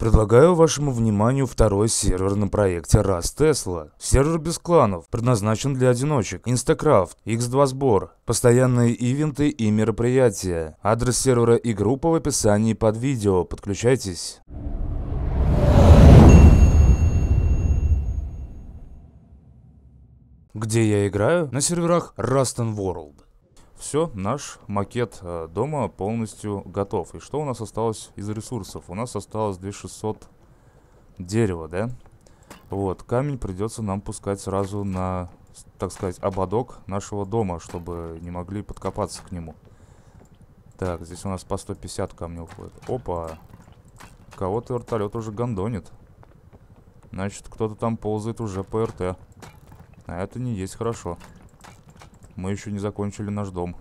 Предлагаю вашему вниманию второй сервер на проекте Rust Tesla. Сервер без кланов, предназначен для одиночек, Instacraft, X2 сбор, постоянные ивенты и мероприятия. Адрес сервера и группа в описании под видео, подключайтесь. Где я играю? На серверах Rust and World. Все, наш макет э, дома полностью готов. И что у нас осталось из ресурсов? У нас осталось 2600 дерева, да? Вот, камень придется нам пускать сразу на, так сказать, ободок нашего дома, чтобы не могли подкопаться к нему. Так, здесь у нас по 150 камней уходит. Опа! Кого-то вертолет уже гондонит. Значит, кто-то там ползает уже по РТ. А это не есть хорошо. Хорошо мы еще не закончили наш дом.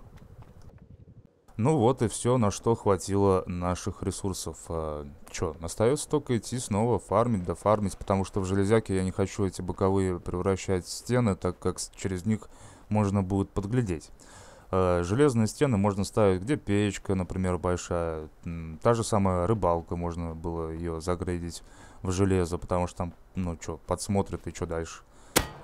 Ну вот и все, на что хватило наших ресурсов. А, Че, остается только идти снова фармить, да фармить, потому что в железяке я не хочу эти боковые превращать в стены, так как через них можно будет подглядеть. А, железные стены можно ставить, где печка, например, большая. Та же самая рыбалка, можно было ее загрейдить в железо, потому что там, ну что, подсмотрят и что дальше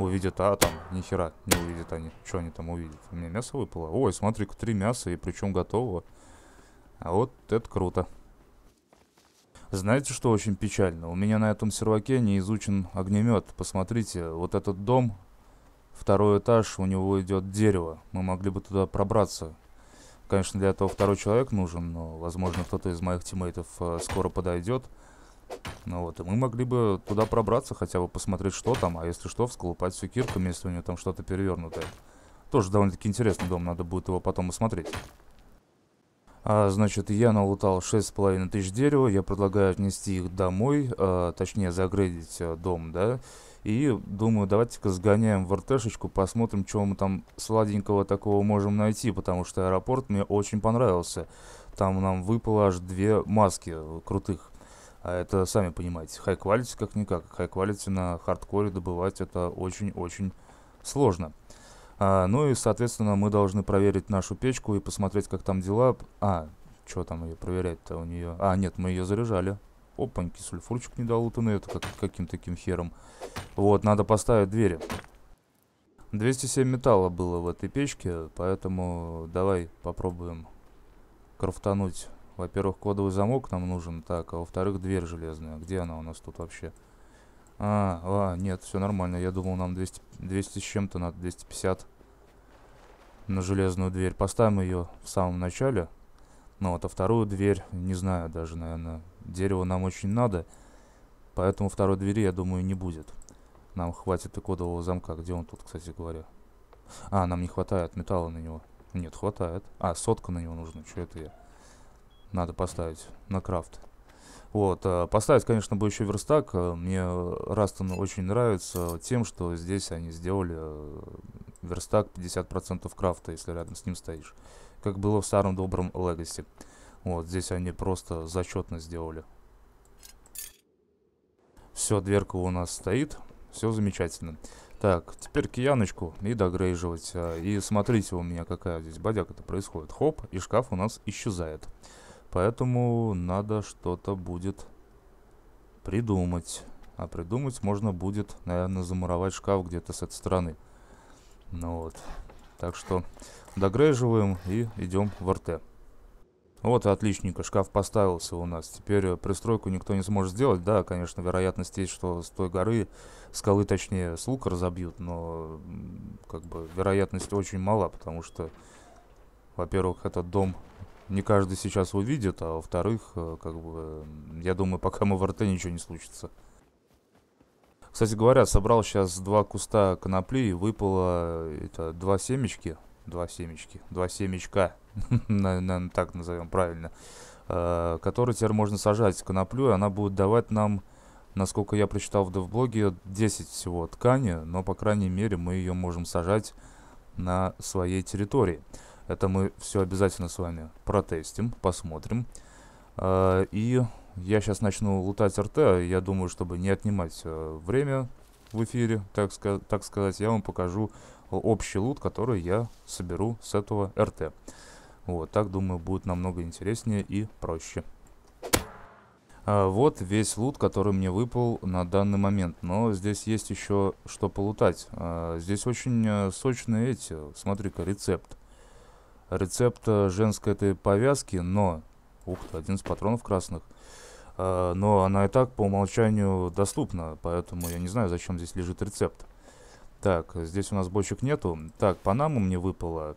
увидят, а там нихера не увидят они. Что они там увидят? У меня мясо выпало. Ой, смотри-ка, три мяса, и причем готового. А вот это круто. Знаете, что очень печально? У меня на этом серваке не изучен огнемет. Посмотрите, вот этот дом, второй этаж, у него идет дерево. Мы могли бы туда пробраться. Конечно, для этого второй человек нужен, но, возможно, кто-то из моих тиммейтов э, скоро подойдет. Ну вот, и мы могли бы туда пробраться, хотя бы посмотреть, что там, а если что, всколупать всю кирку, если у него там что-то перевернутое. Тоже довольно-таки интересный дом, надо будет его потом осмотреть. А, значит, я налутал 6,5 тысяч дерева, я предлагаю отнести их домой, а, точнее, загрейдить а, дом, да, и думаю, давайте-ка сгоняем в РТшечку, посмотрим, чего мы там сладенького такого можем найти, потому что аэропорт мне очень понравился. Там нам выпало аж две маски крутых. А это, сами понимаете, хай quality как-никак. хай quality на хардкоре добывать это очень-очень сложно. А, ну и, соответственно, мы должны проверить нашу печку и посмотреть, как там дела. А, что там ее проверять-то у нее? А, нет, мы ее заряжали. Опаньки, сульфурчик недолутанный, это как, каким то таким хером. Вот, надо поставить двери. 207 металла было в этой печке, поэтому давай попробуем крафтануть во-первых, кодовый замок нам нужен, так, а во-вторых, дверь железная. Где она у нас тут вообще? А, а нет, все нормально. Я думал, нам 200, 200 с чем-то надо, 250 на железную дверь. Поставим ее в самом начале. Ну вот, а вторую дверь, не знаю даже, наверное, дерево нам очень надо. Поэтому второй двери, я думаю, не будет. Нам хватит и кодового замка. Где он тут, кстати говоря? А, нам не хватает металла на него. Нет, хватает. А, сотка на него нужна. Что это я? надо поставить на крафт. Вот, э, поставить, конечно, бы еще верстак. Э, мне Растон очень нравится тем, что здесь они сделали э, верстак 50% крафта, если рядом с ним стоишь. Как было в старом добром Legacy. Вот, здесь они просто зачетно сделали. Все, дверка у нас стоит. Все замечательно. Так, теперь кияночку и догрейживать. И смотрите у меня, какая здесь бодяка-то происходит. Хоп, и шкаф у нас исчезает. Поэтому надо что-то будет придумать. А придумать можно будет, наверное, замуровать шкаф где-то с этой стороны. Ну вот. Так что догрейживаем и идем в РТ. Вот и отличненько, шкаф поставился у нас. Теперь э, пристройку никто не сможет сделать. Да, конечно, вероятность есть, что с той горы, скалы точнее, с лука разобьют, но как бы вероятность очень мала, потому что, во-первых, этот дом не каждый сейчас увидит, а во-вторых, э, как бы, я думаю, пока мы в РТ ничего не случится. Кстати говоря, собрал сейчас два куста конопли и выпало э, это, два семечки. Два семечки. Два семечка. Наверное, так назовем правильно. Э, которые теперь можно сажать коноплю, и она будет давать нам, насколько я прочитал в девблоге, 10 всего ткани, но, по крайней мере, мы ее можем сажать на своей территории. Это мы все обязательно с вами протестим, посмотрим. Э, и я сейчас начну лутать РТ, а я думаю, чтобы не отнимать э, время в эфире, так, ска так сказать, я вам покажу общий лут, который я соберу с этого РТ. Вот, так, думаю, будет намного интереснее и проще. А, вот весь лут, который мне выпал на данный момент. Но здесь есть еще что полутать. А, здесь очень э, сочные эти, смотри-ка, рецепт рецепт э, женской этой повязки, но... Ух ты, один из патронов красных. Э, но она и так по умолчанию доступна, поэтому я не знаю, зачем здесь лежит рецепт. Так, здесь у нас бочек нету. Так, Панаму мне выпало.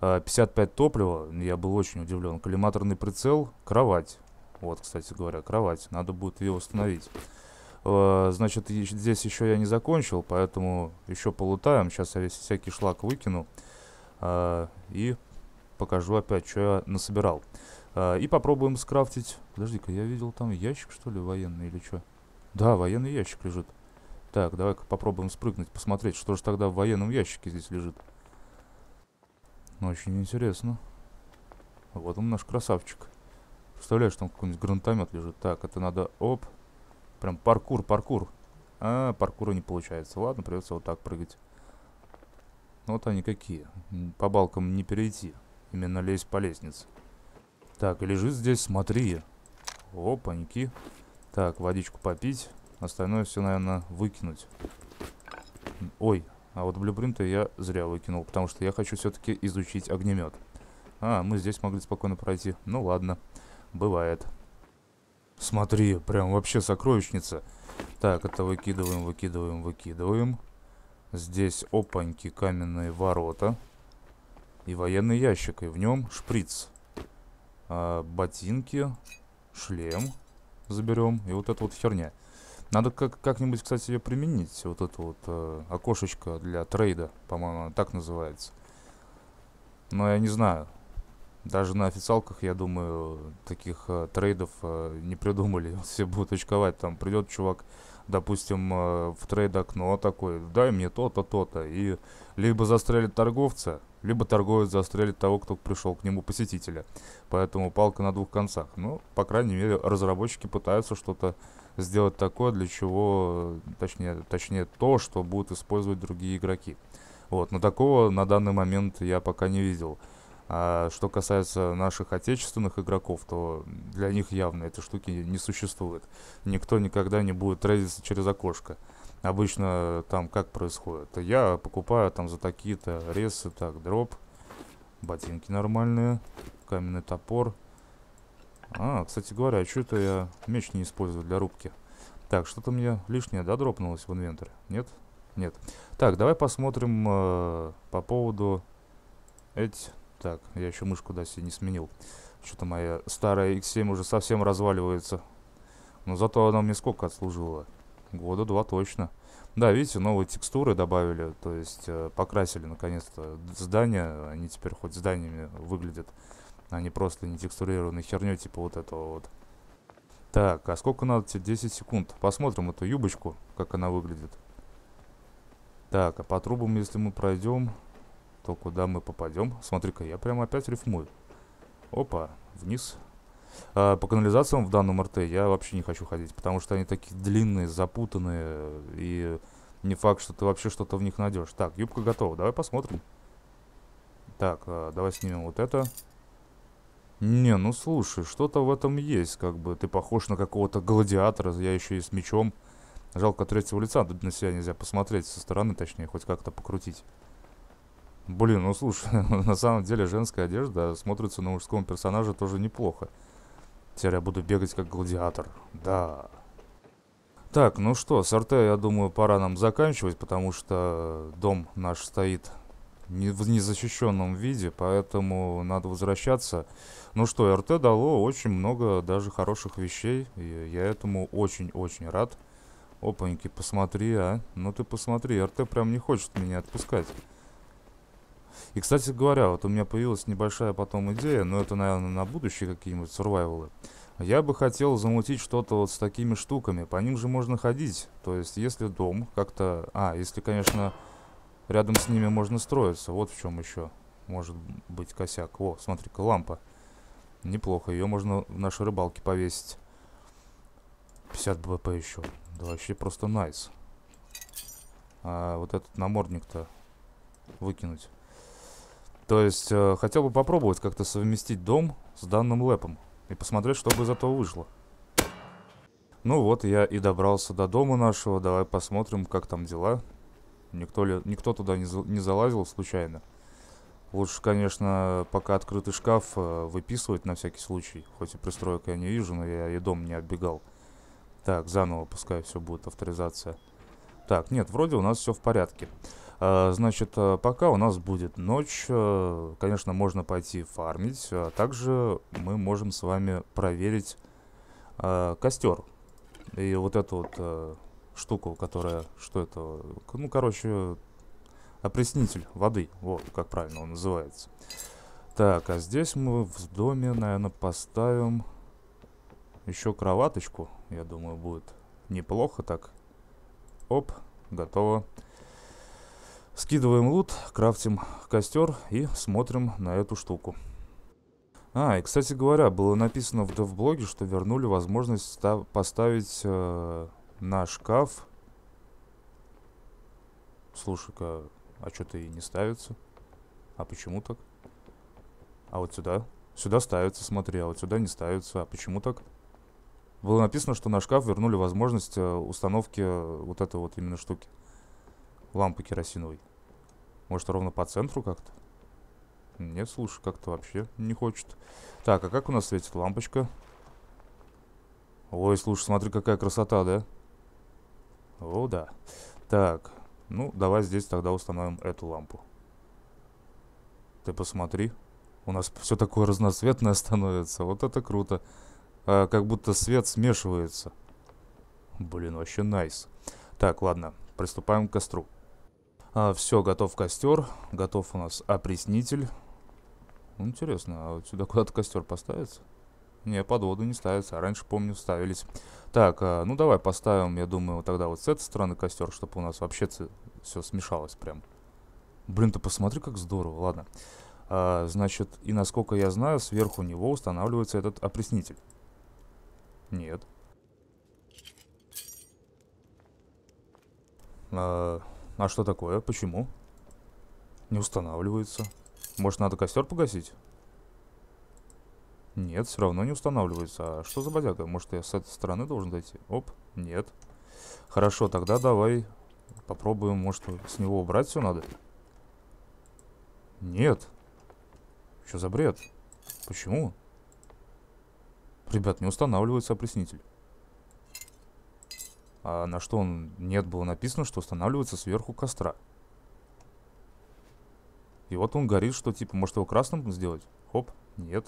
Э, 55 топлива, я был очень удивлен. Коллиматорный прицел, кровать. Вот, кстати говоря, кровать. Надо будет ее установить. Э, значит, здесь еще я не закончил, поэтому еще полутаем. Сейчас я весь всякий шлак выкину. Э, и покажу опять, что я насобирал. Э, и попробуем скрафтить... Подожди-ка, я видел там ящик, что ли, военный или что? Да, военный ящик лежит. Так, давай-ка попробуем спрыгнуть, посмотреть, что же тогда в военном ящике здесь лежит. Ну, очень интересно. Вот он наш красавчик. Представляешь, там какой-нибудь гранатомет лежит. Так, это надо... Оп. Прям паркур, паркур. А, паркура не получается. Ладно, придется вот так прыгать. Вот они какие. По балкам не перейти. Именно лезть по лестнице. Так, и лежит здесь, смотри. Опаньки. Так, водичку попить. Остальное все, наверное, выкинуть. Ой, а вот блюпринты я зря выкинул, потому что я хочу все-таки изучить огнемет. А, мы здесь могли спокойно пройти. Ну ладно, бывает. Смотри, прям вообще сокровищница. Так, это выкидываем, выкидываем, выкидываем. Здесь, опаньки, каменные ворота и военный ящик. И в нем шприц. А, ботинки, шлем заберем. И вот эта вот херня. Надо как-нибудь, как, как кстати, ее применить. Вот это вот э, окошечко для трейда. По-моему, так называется. Но я не знаю. Даже на официалках, я думаю, таких э, трейдов э, не придумали. Все будут очковать. Там придет чувак, допустим, э, в трейд окно такой. Дай мне то-то, то-то. И либо застрелит торговца, либо торговец застрелит того, кто пришел к нему посетителя. Поэтому палка на двух концах. Ну, по крайней мере, разработчики пытаются что-то сделать такое, для чего, точнее, точнее то, что будут использовать другие игроки. Вот, но такого на данный момент я пока не видел. А что касается наших отечественных игроков, то для них явно этой штуки не существует. Никто никогда не будет трейдиться через окошко. Обычно там как происходит? Я покупаю там за такие-то ресы, так, дроп, ботинки нормальные, каменный топор. А, кстати говоря, что это я меч не использую для рубки? Так, что-то мне лишнее, да, дропнулось в инвентарь? Нет? Нет. Так, давай посмотрим э, по поводу... Эть... Так, я еще мышку, да, себе не сменил. Что-то моя старая X7 уже совсем разваливается. Но зато она мне сколько отслужила. Года два точно. Да, видите, новые текстуры добавили, то есть э, покрасили наконец-то здания. Они теперь хоть зданиями выглядят, а не просто не текстурированной херню типа вот этого вот. Так, а сколько надо тебе? 10 секунд. Посмотрим эту юбочку, как она выглядит. Так, а по трубам, если мы пройдем, то куда мы попадем? Смотри-ка, я прямо опять рифмую. Опа, вниз. А, по канализациям в данном РТ я вообще не хочу ходить, потому что они такие длинные, запутанные, и не факт, что ты вообще что-то в них найдешь. Так, юбка готова, давай посмотрим. Так, а, давай снимем вот это. Не, ну слушай, что-то в этом есть, как бы. Ты похож на какого-то гладиатора, я еще и с мечом. Жалко третьего лица, на себя нельзя посмотреть со стороны, точнее, хоть как-то покрутить. Блин, ну слушай, на самом деле женская одежда а смотрится на мужском персонаже тоже неплохо. Теперь я буду бегать как гладиатор. Да. Так, ну что, с РТ, я думаю, пора нам заканчивать, потому что дом наш стоит не в незащищенном виде, поэтому надо возвращаться. Ну что, РТ дало очень много даже хороших вещей, и я этому очень-очень рад. Опаньки, посмотри, а. Ну ты посмотри, РТ прям не хочет меня отпускать. И, кстати говоря, вот у меня появилась небольшая потом идея, но это, наверное, на будущее какие-нибудь сурвайвалы. Я бы хотел замутить что-то вот с такими штуками. По ним же можно ходить. То есть, если дом как-то... А, если, конечно, рядом с ними можно строиться. Вот в чем еще может быть косяк. О, смотри-ка, лампа. Неплохо, ее можно в нашей рыбалке повесить. 50 БВП еще. Да вообще просто найс. Nice. А вот этот намордник-то выкинуть. То есть, э, хотел бы попробовать как-то совместить дом с данным лэпом. И посмотреть, что бы из этого вышло. Ну вот, я и добрался до дома нашего. Давай посмотрим, как там дела. Никто, ли, никто туда не, за, не залазил случайно. Лучше, конечно, пока открытый шкаф э, выписывать на всякий случай. Хоть и пристроек я не вижу, но я и дом не отбегал. Так, заново пускай все будет авторизация. Так, нет, вроде у нас все в порядке. А, значит, э, пока у нас будет ночь, э, конечно, можно пойти фармить. А также мы можем с вами проверить э, костер. И вот эту вот штуку, которая... Что это? Ну, короче, опреснитель воды. Вот, как правильно он называется. Так, а здесь мы в доме, наверное, поставим еще кроваточку. Я думаю, будет неплохо так. Оп, готово. Готово. Скидываем лут, крафтим костер и смотрим на эту штуку. А, и кстати говоря, было написано в дэв-блоге, что вернули возможность поставить э, на шкаф. Слушай-ка, а что-то и не ставится. А почему так? А вот сюда? Сюда ставится, смотри, а вот сюда не ставится. А почему так? Было написано, что на шкаф вернули возможность э, установки вот этой вот именно штуки. Лампы керосиновой. Может, ровно по центру как-то? Нет, слушай, как-то вообще не хочет. Так, а как у нас светит лампочка? Ой, слушай, смотри, какая красота, да? О, да. Так, ну, давай здесь тогда установим эту лампу. Ты посмотри. У нас все такое разноцветное становится. Вот это круто. А, как будто свет смешивается. Блин, вообще найс. Так, ладно, приступаем к костру. А, все, готов костер. Готов у нас опреснитель. Ну, интересно, а вот сюда куда-то костер поставится? Не, под воду не ставится. А раньше, помню, ставились. Так, а, ну давай поставим, я думаю, тогда вот с этой стороны костер, чтобы у нас вообще все смешалось прям. Блин, ты посмотри, как здорово. Ладно. А, значит, и насколько я знаю, сверху него устанавливается этот опреснитель. Нет. А, а что такое? Почему? Не устанавливается. Может, надо костер погасить? Нет, все равно не устанавливается. А что за бодяга? Может, я с этой стороны должен дойти? Оп, нет. Хорошо, тогда давай попробуем, может, с него убрать все надо? Нет. Что за бред? Почему? Ребят, не устанавливается опреснитель. А на что он нет было написано, что устанавливается сверху костра. И вот он горит, что типа, может его красным сделать? Хоп, нет.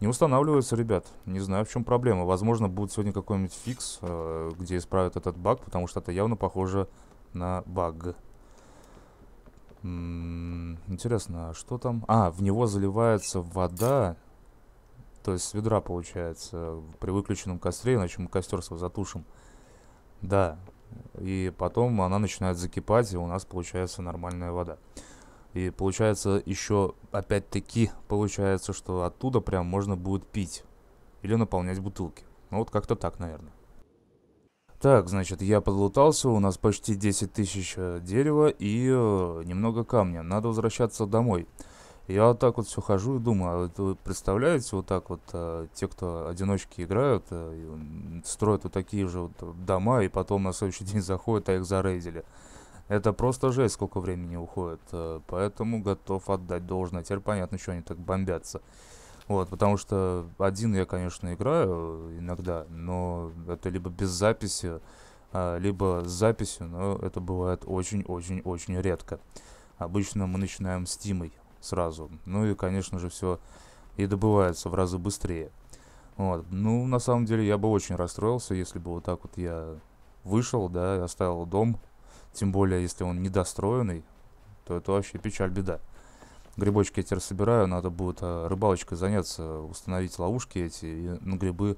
Не устанавливается, ребят. Не знаю, в чем проблема. Возможно, будет сегодня какой-нибудь фикс, э, где исправят этот баг, потому что это явно похоже на баг. М -м, интересно, а что там? А, в него заливается вода то есть с ведра получается, при выключенном костре, иначе мы костер свой затушим. Да, и потом она начинает закипать, и у нас получается нормальная вода. И получается еще, опять-таки, получается, что оттуда прям можно будет пить или наполнять бутылки. Ну вот как-то так, наверное. Так, значит, я подлутался, у нас почти 10 тысяч э, дерева и э, немного камня. Надо возвращаться домой. Домой. Я вот так вот все хожу и думаю, а вы представляете, вот так вот а, те, кто одиночки играют, а, э, строят вот такие же вот дома, и потом на следующий день заходят, а их зарейдили. Это просто жесть, сколько времени уходит. А, поэтому готов отдать должное. Теперь понятно, что они так бомбятся. Вот, потому что один я, конечно, играю иногда, но это либо без записи, а, либо с записью, но это бывает очень-очень-очень редко. Обычно мы начинаем с Тимой сразу. Ну и, конечно же, все и добывается в разы быстрее. Вот. Ну, на самом деле, я бы очень расстроился, если бы вот так вот я вышел, да, и оставил дом. Тем более, если он недостроенный, то это вообще печаль-беда. Грибочки я теперь собираю, надо будет а, рыбалочкой заняться, установить ловушки эти и на грибы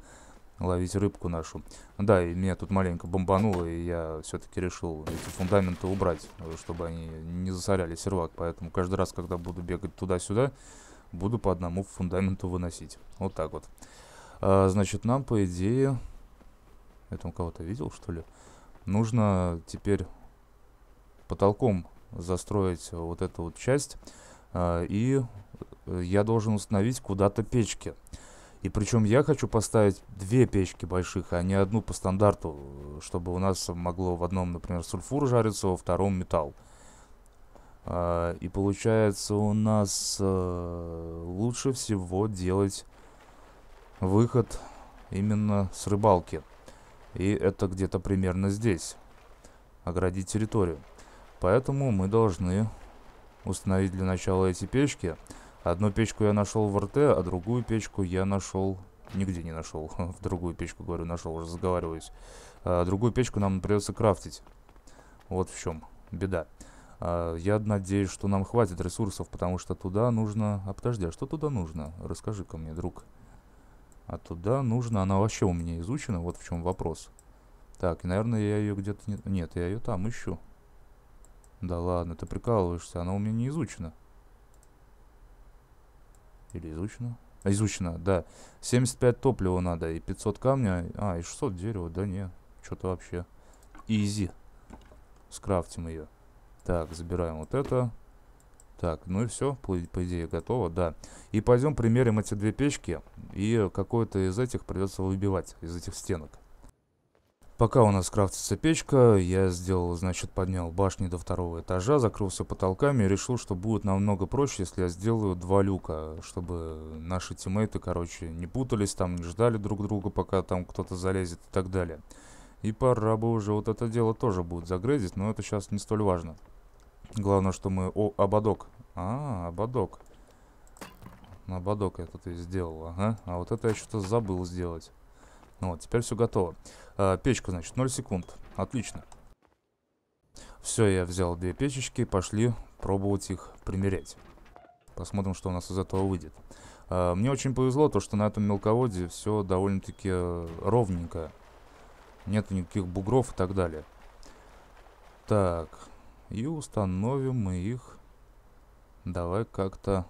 ловить рыбку нашу. Да, и меня тут маленько бомбануло, и я все-таки решил эти фундаменты убрать, э, чтобы они не засоряли сервак. Поэтому каждый раз, когда буду бегать туда-сюда, буду по одному фундаменту выносить. Вот так вот. А, значит, нам, по идее... Это он кого-то видел, что ли? Нужно теперь потолком застроить вот эту вот часть. А, и я должен установить куда-то печки. Печки. И причем я хочу поставить две печки больших, а не одну по стандарту, чтобы у нас могло в одном, например, сульфур жариться, во втором металл. Uh, и получается у нас uh, лучше всего делать выход именно с рыбалки. И это где-то примерно здесь. Оградить территорию. Поэтому мы должны установить для начала эти печки. Одну печку я нашел в РТ, а другую печку я нашел... Нигде не нашел. в другую печку, говорю, нашел, уже заговариваюсь. А, другую печку нам придется крафтить. Вот в чем беда. А, я надеюсь, что нам хватит ресурсов, потому что туда нужно... А подожди, а что туда нужно? Расскажи-ка мне, друг. А туда нужно... Она вообще у меня изучена, вот в чем вопрос. Так, и, наверное, я ее где-то... Не... Нет, я ее там ищу. Да ладно, ты прикалываешься, она у меня не изучена. Или изучено? А, изучено, да. 75 топлива надо и 500 камня. А, и 600 дерева, да не. Что-то вообще. Изи. Скрафтим ее. Так, забираем вот это. Так, ну и все, по, по идее готово, да. И пойдем примерим эти две печки, и какое-то из этих придется выбивать, из этих стенок. Пока у нас крафтится печка, я сделал, значит, поднял башни до второго этажа, закрылся потолками и решил, что будет намного проще, если я сделаю два люка, чтобы наши тиммейты, короче, не путались там, не ждали друг друга, пока там кто-то залезет и так далее. И пора бы уже вот это дело тоже будет загрейдить, но это сейчас не столь важно. Главное, что мы... О, ободок. А, ободок. Ободок я тут и сделал, ага. А вот это я что-то забыл сделать. Ну вот, теперь все готово. Э, печка, значит, 0 секунд. Отлично. Все, я взял две печечки, пошли пробовать их примерять. Посмотрим, что у нас из этого выйдет. Э, мне очень повезло, то что на этом мелководье все довольно-таки э, ровненько. Нет никаких бугров и так далее. Так, и установим мы их. Давай как-то...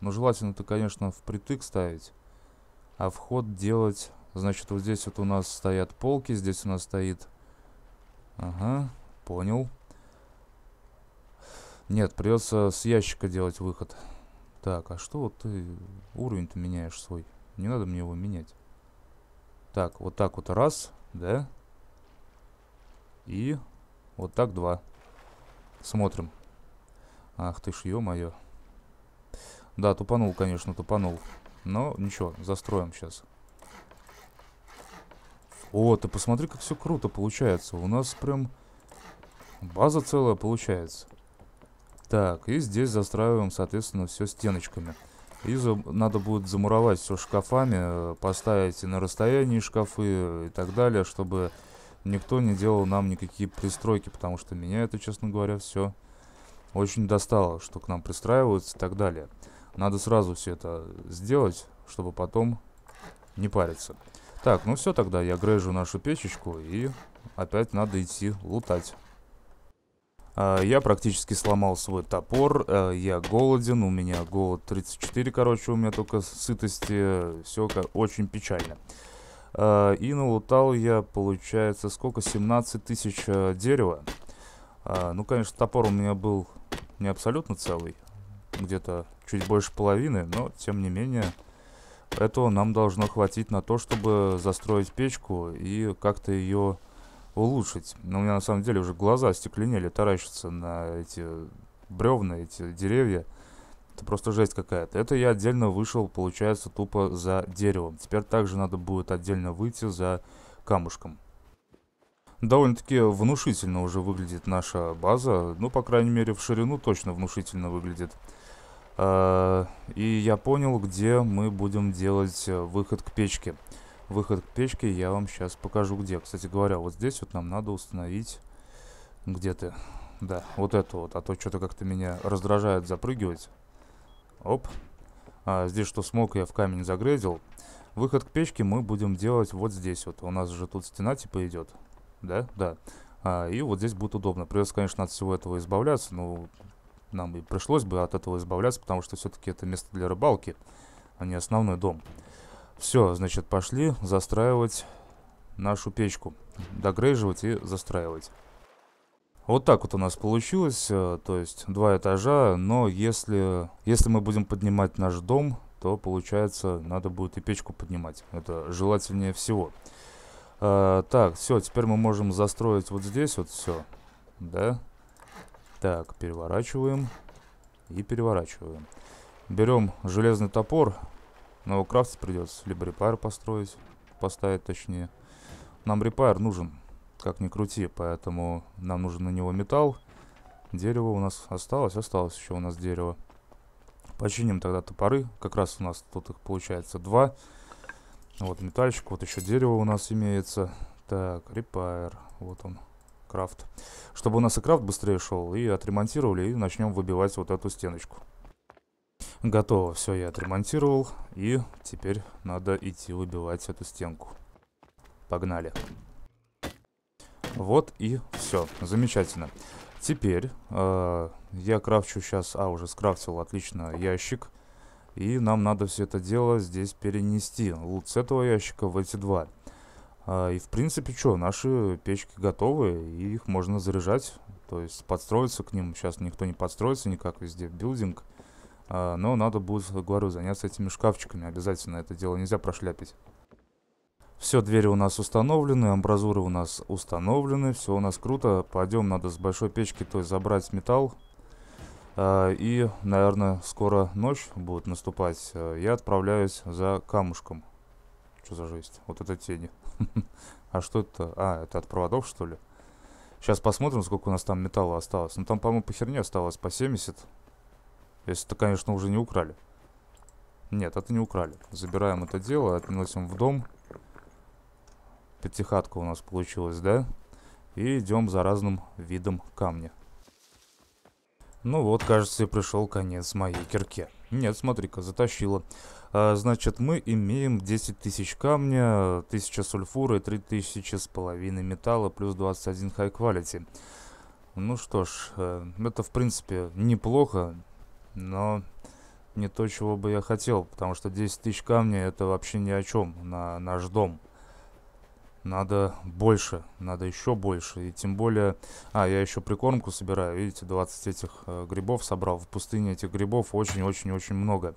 Ну, желательно-то, конечно, впритык ставить, а вход делать Значит, вот здесь вот у нас стоят полки, здесь у нас стоит... Ага, понял. Нет, придется с ящика делать выход. Так, а что вот ты уровень-то меняешь свой? Не надо мне его менять. Так, вот так вот раз, да? И вот так два. Смотрим. Ах ты ж, ё-моё. Да, тупанул, конечно, тупанул. Но ничего, застроим сейчас. О, ты посмотри, как все круто получается. У нас прям база целая получается. Так, и здесь застраиваем, соответственно, все стеночками. И за... надо будет замуровать все шкафами, э, поставить на расстоянии шкафы э, и так далее, чтобы никто не делал нам никакие пристройки, потому что меня это, честно говоря, все очень достало, что к нам пристраиваются и так далее. Надо сразу все это сделать, чтобы потом не париться. Так, ну все тогда, я грежу нашу печечку и опять надо идти лутать. А, я практически сломал свой топор, э, я голоден, у меня голод 34, короче, у меня только сытости, все очень печально. А, и налутал я, получается, сколько? 17 тысяч э, дерева. А, ну, конечно, топор у меня был не абсолютно целый, где-то чуть больше половины, но, тем не менее, этого нам должно хватить на то, чтобы застроить печку и как-то ее улучшить. Но у меня на самом деле уже глаза стекленели, таращатся на эти бревна, эти деревья. Это просто жесть какая-то. Это я отдельно вышел, получается, тупо за деревом. Теперь также надо будет отдельно выйти за камушком. Довольно-таки внушительно уже выглядит наша база. Ну, по крайней мере, в ширину точно внушительно выглядит. Э, и я понял, где мы будем делать э, выход к печке. Выход к печке я вам сейчас покажу где. Кстати говоря, вот здесь вот нам надо установить... Где то Да, вот это вот. А то что-то как-то меня раздражает запрыгивать. Оп. А, здесь что смог, я в камень загрязил. Выход к печке мы будем делать вот здесь вот. У нас же тут стена типа идет. Да? Да. А, и вот здесь будет удобно. Придется, конечно, от всего этого избавляться, но нам и пришлось бы от этого избавляться, потому что все-таки это место для рыбалки, а не основной дом. Все, значит, пошли застраивать нашу печку. Догрейживать и застраивать. Вот так вот у нас получилось, э, то есть два этажа, но если, если мы будем поднимать наш дом, то получается надо будет и печку поднимать. Это желательнее всего. А, так, все, теперь мы можем застроить вот здесь вот все, да? Так, переворачиваем. И переворачиваем. Берем железный топор. Но его крафтить придется. Либо репайр построить. Поставить точнее. Нам репайр нужен. Как ни крути. Поэтому нам нужен на него металл. Дерево у нас осталось. Осталось еще у нас дерево. Починим тогда топоры. Как раз у нас тут их получается два. Вот метальщик. Вот еще дерево у нас имеется. Так, репайр. Вот он крафт. Чтобы у нас и крафт быстрее шел, и отремонтировали, и начнем выбивать вот эту стеночку. Готово, все я отремонтировал, и теперь надо идти выбивать эту стенку. Погнали. Вот и все, замечательно. Теперь э, я крафчу сейчас, а уже скрафтил, отлично, ящик. И нам надо все это дело здесь перенести. Лут с этого ящика в эти два. А, и в принципе, что, наши печки готовы, и их можно заряжать. То есть подстроиться к ним. Сейчас никто не подстроится никак, везде билдинг. А, но надо будет, говорю, заняться этими шкафчиками. Обязательно это дело нельзя прошляпить. Все двери у нас установлены, амбразуры у нас установлены, все у нас круто. Пойдем, надо с большой печки то есть забрать металл. А, и, наверное, скоро ночь будет наступать. Э, я отправляюсь за камушком. Что за жесть? Вот это тени. А что это? А, это от проводов, что ли? Сейчас посмотрим, сколько у нас там металла осталось. Ну, там, по-моему, по херне осталось по 70. Если это, конечно, уже не украли. Нет, это не украли. Забираем это дело, относим в дом. Пятихатка у нас получилась, да? И идем за разным видом камня. Ну вот, кажется, и пришел конец моей кирке. Нет, смотри-ка, затащила. А, значит, мы имеем 10 тысяч камня, 1000 сульфура и 3000 с половиной металла, плюс 21 high quality. Ну что ж, э, это в принципе неплохо, но не то, чего бы я хотел, потому что 10 тысяч камня это вообще ни о чем на наш дом. Надо больше, надо еще больше. И тем более... А, я еще прикормку собираю. Видите, 20 этих э, грибов собрал. В пустыне этих грибов очень -очень -очень много.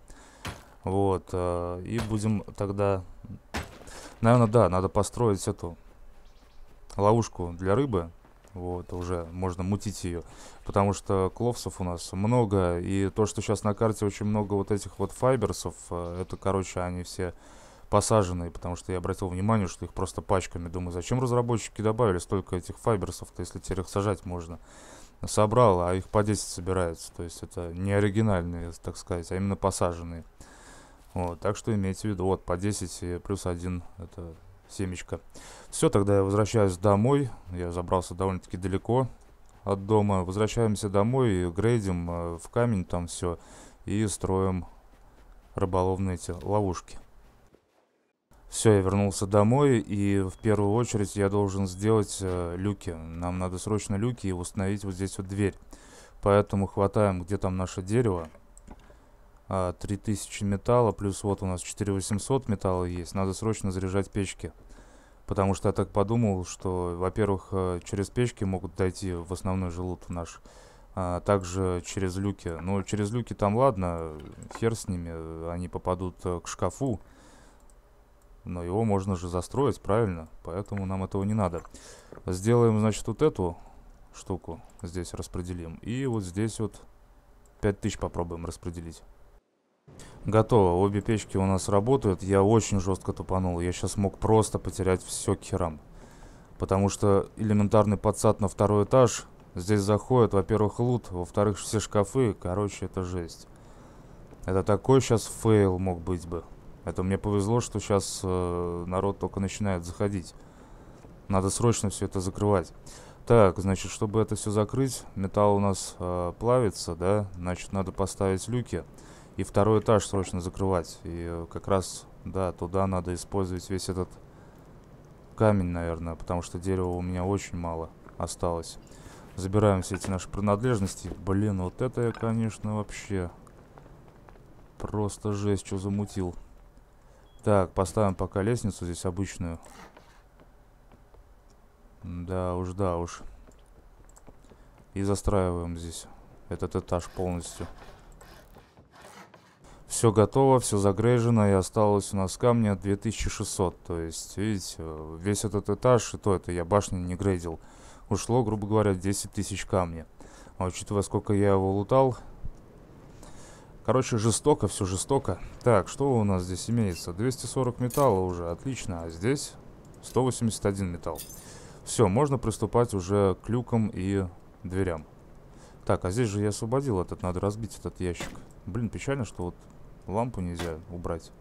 Вот. Э, и будем тогда... Наверное, да, надо построить эту ловушку для рыбы. Вот, уже можно мутить ее. Потому что кловсов у нас много. И то, что сейчас на карте очень много вот этих вот файберсов, э, это, короче, они все посаженные, потому что я обратил внимание, что их просто пачками. Думаю, зачем разработчики добавили столько этих файберсов-то, если теперь их сажать можно. Собрал, а их по 10 собирается. То есть это не оригинальные, так сказать, а именно посаженные. Вот, так что имейте в виду, вот по 10 плюс 1 это семечко. Все, тогда я возвращаюсь домой. Я забрался довольно-таки далеко от дома. Возвращаемся домой и грейдим э, в камень там все. И строим рыболовные эти ловушки. Все, я вернулся домой, и в первую очередь я должен сделать э, люки. Нам надо срочно люки и установить вот здесь вот дверь. Поэтому хватаем, где там наше дерево а, 3000 металла, плюс вот у нас 4800 металла есть. Надо срочно заряжать печки. Потому что я так подумал, что, во-первых, э, через печки могут дойти в основной желудок наш. А также через люки. Но через люки там ладно, хер с ними, они попадут э, к шкафу. Но его можно же застроить, правильно? Поэтому нам этого не надо. Сделаем, значит, вот эту штуку здесь распределим. И вот здесь вот 5000 попробуем распределить. Готово. Обе печки у нас работают. Я очень жестко тупанул. Я сейчас мог просто потерять все к херам. Потому что элементарный подсад на второй этаж. Здесь заходит, во-первых, лут, во-вторых, все шкафы. Короче, это жесть. Это такой сейчас фейл мог быть бы. Это мне повезло, что сейчас э, народ только начинает заходить. Надо срочно все это закрывать. Так, значит, чтобы это все закрыть, металл у нас э, плавится, да? Значит, надо поставить люки. Люки и второй этаж срочно закрывать. И э, как раз, да, туда надо использовать весь этот камень, наверное, потому что дерева у меня очень мало осталось. Забираем все эти наши принадлежности. Блин, вот это я, конечно, вообще просто жесть, что замутил. Так, поставим пока лестницу здесь обычную. Да уж, да уж. И застраиваем здесь этот этаж полностью. Все готово, все загрежено, и осталось у нас камня 2600. То есть, видите, весь этот этаж, и то это я башню не грейдил, ушло, грубо говоря, 10 тысяч камня. А учитывая, сколько я его лутал... Короче, жестоко, все жестоко. Так, что у нас здесь имеется? 240 металла уже, отлично. А здесь 181 металл. Все, можно приступать уже к люкам и дверям. Так, а здесь же я освободил этот, надо разбить этот ящик. Блин, печально, что вот Лампу нельзя убрать.